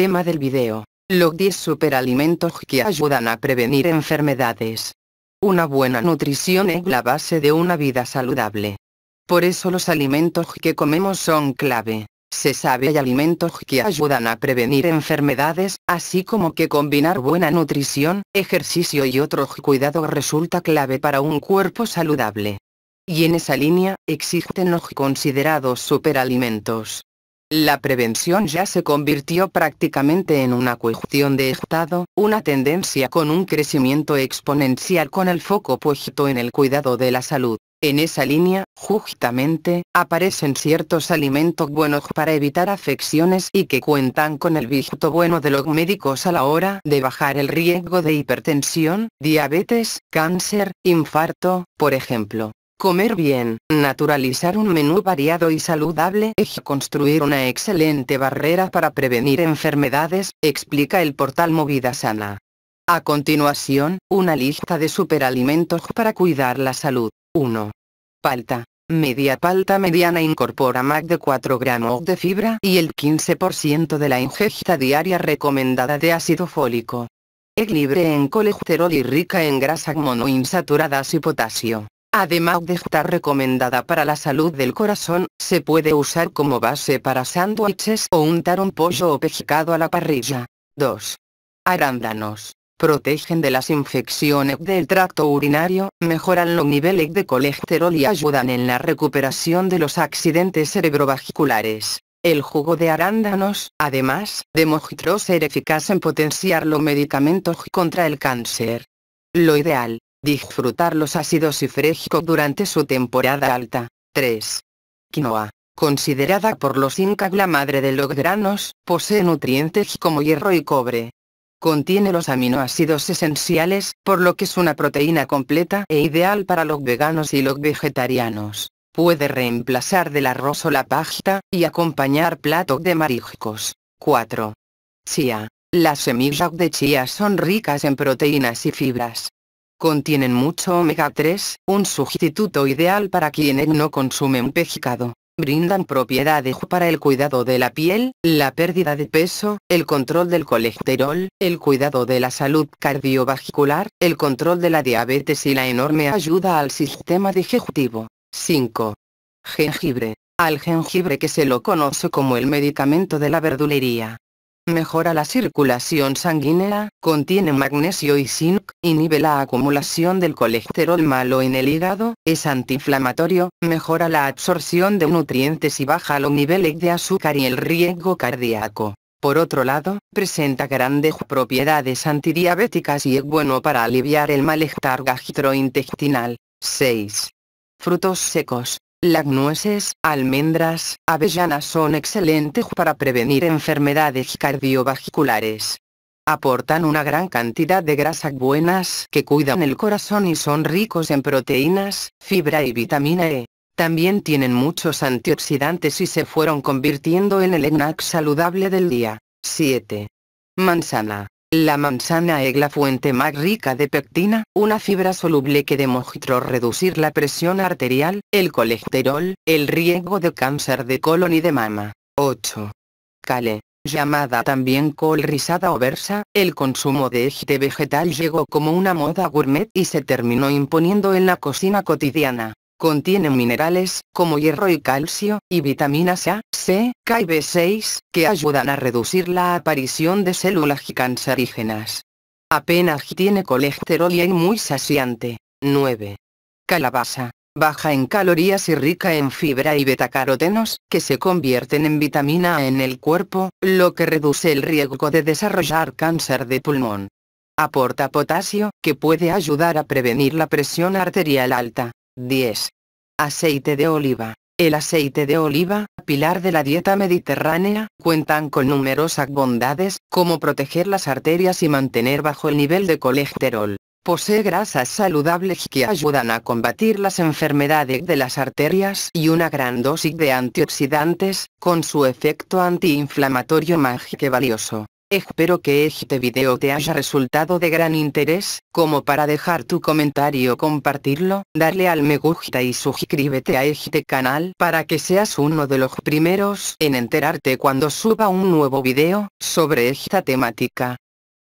Tema del video. Los 10 superalimentos que ayudan a prevenir enfermedades. Una buena nutrición es la base de una vida saludable. Por eso los alimentos que comemos son clave. Se sabe hay alimentos que ayudan a prevenir enfermedades, así como que combinar buena nutrición, ejercicio y otros cuidados resulta clave para un cuerpo saludable. Y en esa línea, existen los considerados superalimentos. La prevención ya se convirtió prácticamente en una cuestión de Estado, una tendencia con un crecimiento exponencial con el foco puesto en el cuidado de la salud. En esa línea, justamente, aparecen ciertos alimentos buenos para evitar afecciones y que cuentan con el visto bueno de los médicos a la hora de bajar el riesgo de hipertensión, diabetes, cáncer, infarto, por ejemplo comer bien, naturalizar un menú variado y saludable es construir una excelente barrera para prevenir enfermedades, explica el portal Movida Sana. A continuación, una lista de superalimentos para cuidar la salud. 1. Palta. Media palta mediana incorpora más de 4 gramos de fibra y el 15% de la ingesta diaria recomendada de ácido fólico. Es libre en colesterol y rica en grasas monoinsaturadas y potasio. Además de estar recomendada para la salud del corazón, se puede usar como base para sándwiches o untar un pollo o pescado a la parrilla. 2. Arándanos. Protegen de las infecciones del tracto urinario, mejoran los niveles de colesterol y ayudan en la recuperación de los accidentes cerebrovasculares. El jugo de arándanos, además, demostró ser eficaz en potenciar los medicamentos contra el cáncer. Lo ideal, Disfrutar los ácidos y fresco durante su temporada alta. 3. Quinoa. Considerada por los incas la madre de los granos, posee nutrientes como hierro y cobre. Contiene los aminoácidos esenciales, por lo que es una proteína completa e ideal para los veganos y los vegetarianos. Puede reemplazar del arroz o la pasta, y acompañar platos de mariscos. 4. Chía. Las semillas de chía son ricas en proteínas y fibras. Contienen mucho omega 3, un sustituto ideal para quienes no consumen pescado. Brindan propiedades para el cuidado de la piel, la pérdida de peso, el control del colesterol, el cuidado de la salud cardiovascular, el control de la diabetes y la enorme ayuda al sistema digestivo. 5. Jengibre. Al jengibre que se lo conoce como el medicamento de la verdulería, mejora la circulación sanguínea, contiene magnesio y zinc, inhibe la acumulación del colesterol malo en el hígado, es antiinflamatorio, mejora la absorción de nutrientes y baja los niveles de azúcar y el riesgo cardíaco. Por otro lado, presenta grandes propiedades antidiabéticas y es bueno para aliviar el malestar gastrointestinal. 6. Frutos secos. Las nueces, almendras, avellanas son excelentes para prevenir enfermedades cardiovasculares. Aportan una gran cantidad de grasas buenas que cuidan el corazón y son ricos en proteínas, fibra y vitamina E. También tienen muchos antioxidantes y se fueron convirtiendo en el snack saludable del día. 7. Manzana. La manzana es la fuente más rica de pectina, una fibra soluble que demostró reducir la presión arterial, el colesterol, el riesgo de cáncer de colon y de mama. 8. Cale. Llamada también col rizada o versa, el consumo de este vegetal llegó como una moda gourmet y se terminó imponiendo en la cocina cotidiana. Contiene minerales, como hierro y calcio, y vitaminas A, C, K y B6, que ayudan a reducir la aparición de células cancerígenas. Apenas tiene colesterol y es muy saciante. 9. Calabaza. Baja en calorías y rica en fibra y betacarotenos, que se convierten en vitamina A e en el cuerpo, lo que reduce el riesgo de desarrollar cáncer de pulmón. Aporta potasio, que puede ayudar a prevenir la presión arterial alta. 10. Aceite de oliva. El aceite de oliva, pilar de la dieta mediterránea, cuentan con numerosas bondades, como proteger las arterias y mantener bajo el nivel de colesterol. Posee grasas saludables que ayudan a combatir las enfermedades de las arterias y una gran dosis de antioxidantes, con su efecto antiinflamatorio mágico y valioso. Espero que este video te haya resultado de gran interés, como para dejar tu comentario compartirlo, darle al me gusta y suscríbete a este canal para que seas uno de los primeros en enterarte cuando suba un nuevo video sobre esta temática.